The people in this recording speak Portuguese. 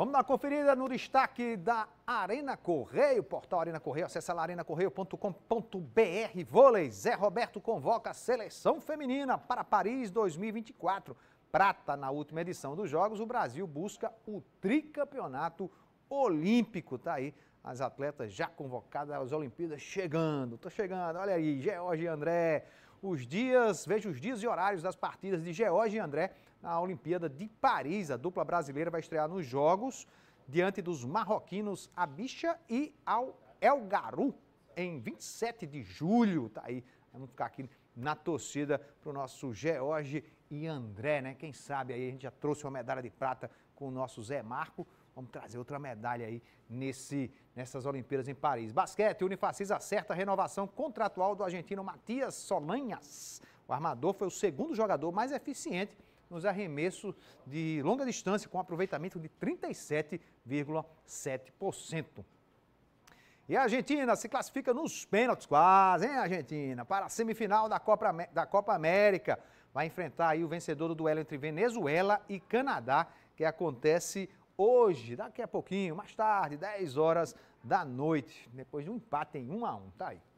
Vamos dar uma conferida no destaque da Arena Correio, portal Arena Correio, acessa lá arenacorreio.com.br. Vôlei, Zé Roberto convoca a seleção feminina para Paris 2024. Prata na última edição dos Jogos, o Brasil busca o tricampeonato olímpico. Tá aí as atletas já convocadas às Olimpíadas chegando. Tô chegando, olha aí, George e André, os dias, veja os dias e horários das partidas de George e André na Olimpíada de Paris. A dupla brasileira vai estrear nos Jogos diante dos marroquinos Abisha e Al El Garu em 27 de julho. Tá aí Vamos ficar aqui na torcida para o nosso George e André, né? Quem sabe aí a gente já trouxe uma medalha de prata com o nosso Zé Marco. Vamos trazer outra medalha aí nesse, nessas Olimpíadas em Paris. Basquete, Unifacis acerta a renovação contratual do argentino Matias Solanhas. O armador foi o segundo jogador mais eficiente nos arremessos de longa distância, com aproveitamento de 37,7%. E a Argentina se classifica nos pênaltis, quase, hein, Argentina? Para a semifinal da Copa, da Copa América. Vai enfrentar aí o vencedor do duelo entre Venezuela e Canadá, que acontece hoje, daqui a pouquinho, mais tarde, 10 horas da noite, depois de um empate em 1 a 1, tá aí.